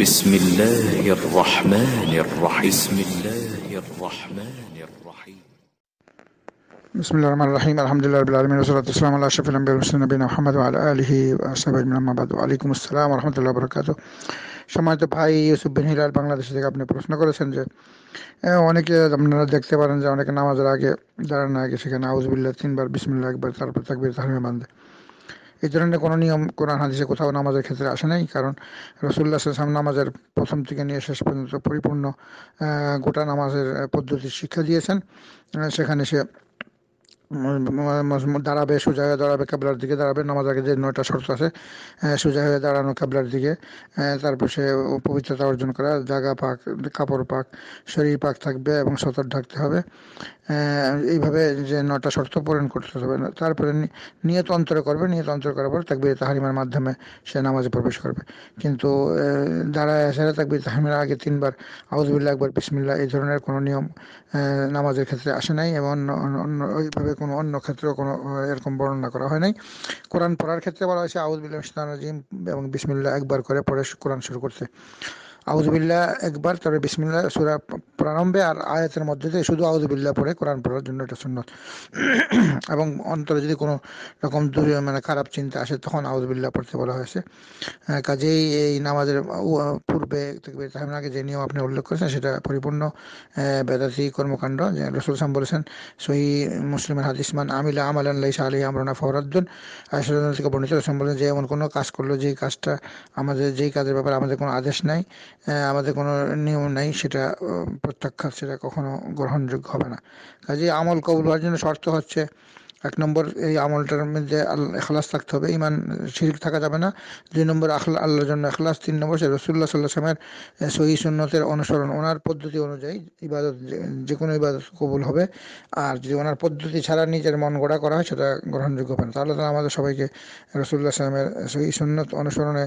بسم الله الرحمن الرحيم بسم الله الرحمن الرحيم بسم الله الرحمن الرحيم الحمد لله رب العالمين والصلاة والسلام على أشرف الأنبياء والمرسلين نبينا محمد وعلى آله وصحبه أجمعين أما بعد وعليكم السلام ورحمة الله وبركاته সম্মানিত ভাই ইউসুফ বিন হিলাল বাংলাদেশ থেকে আপনি প্রশ্ন করেছেন যে অনেকে আপনারা দেখতে পারেন যে অনেকে নামাজের আগে দাঁড়ানোর আগে সেখানে আউজবিল্লা তিনবার বিসমিল্লা একবার তারপর থাকবে তাহলে বান্ধে এই ধরনের কোনো নিয়ম কোরআন হাদিসে কোথাও নামাজের ক্ষেত্রে আসে নাই কারণ রসুল্লাহ সাল্লাম নামাজের প্রথম থেকে নিয়ে শেষ পর্যন্ত পরিপূর্ণ গোটা নামাজের পদ্ধতির শিক্ষা দিয়েছেন সেখানে সে মানে, মানে, মানে, দাঁড়াবে সোজা হয়ে দাঁড়াবে কাবলার দিকে দাঁড়াবে নামাজ আগে যে নয়টা শর্ত আছে সোজা হয়ে দাঁড়ানো কাবলার দিকে তারপর সে পবিত্রতা অর্জন করা জাগা পাক কাপড় পাক শরীর পাক থাকবে এবং সতর ঢাকতে হবে এইভাবে যে নয়টা শর্ত পূরণ করতে হবে তারপরে নিয়ত অন্তর করবে নিয়ত অন্তর করার পর তাকবির তাহারিমার মাধ্যমে সে নামাজে প্রবেশ করবে কিন্তু দাঁড়ায় সেরা তাকবির তাহারিমার আগে তিনবার আউজবিল্লা একবার বিসমিল্লা এই ধরনের কোনো নিয়ম নামাজের ক্ষেত্রে আসে নাই এবং অন্য কোনো অন্য ক্ষেত্রেও কোনো এরকম বর্ণনা করা হয় নাই কোরআন পড়ার ক্ষেত্রে বলা হয়েছে আউদ বিল্লাহ ইসলাম এবং বিসমিল্লা একবার করে পড়ে কোরআন শুরু করতে আউজবিল্লা একবার তারপরে বিসমিল্লা সুরা প্রারম্ভে আর আয়াতের মধ্যে দিয়ে শুধু আউজবিল্লা পড়ে কোরআন পড়ার জন্য এটা সুন্নত এবং অন্তরে যদি কোনো রকম দূরে মানে খারাপ চিন্তা আসে তখন আউজবিল্লা পড়তে বলা হয়েছে কাজেই এই নামাজের পূর্বে আগে যে নিয়ম আপনি উল্লেখ করেছেন সেটা পরিপূর্ণ বেদাতি কর্মকাণ্ড যে রসুল সাম বলেছেন সহি মুসলিমের হাদিসমান আমিলা আমালান লাইসা আলী আমরানা ফরাদ্দুন আসলে থেকে বর্ণিত রসুল বলেন যে এমন কোনো কাজ করলো যে কাজটা আমাদের যেই কাজের ব্যাপারে আমাদের কোনো আদেশ নাই আমাদের কোনো নিয়ম নেই সেটা প্রত্যাখ্যাত সেটা কখনো গ্রহণযোগ্য হবে না কাজে আমল কবুল হওয়ার জন্য শর্ত হচ্ছে এক নম্বর এই আমলটার মধ্যে এখলাস থাকতে হবে ইমান শিরিক থাকা যাবে না দুই নম্বর আখলা আল্লাহর জন্য এখলাস তিন নম্বর রসুল্লাহ সাল্লাহ সালামের সহি সুন্নতের অনুসরণ ওনার পদ্ধতি অনুযায়ী ইবাদত যে কোনো ইবাদত কবুল হবে আর যদি ওনার পদ্ধতি ছাড়া নিজের মন গড়া করা হয় সেটা গ্রহণযোগ্য হবে না তাহলে তারা আমাদের সবাইকে রসুল্লাহ সালামের সহি সুন্নত অনুসরণে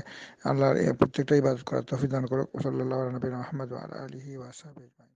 আল্লাহর প্রত্যেকটা ইবাদত করার তফিদান করুক সাল্লাহ নবীন আহমদ আলহি ওয়াসাবি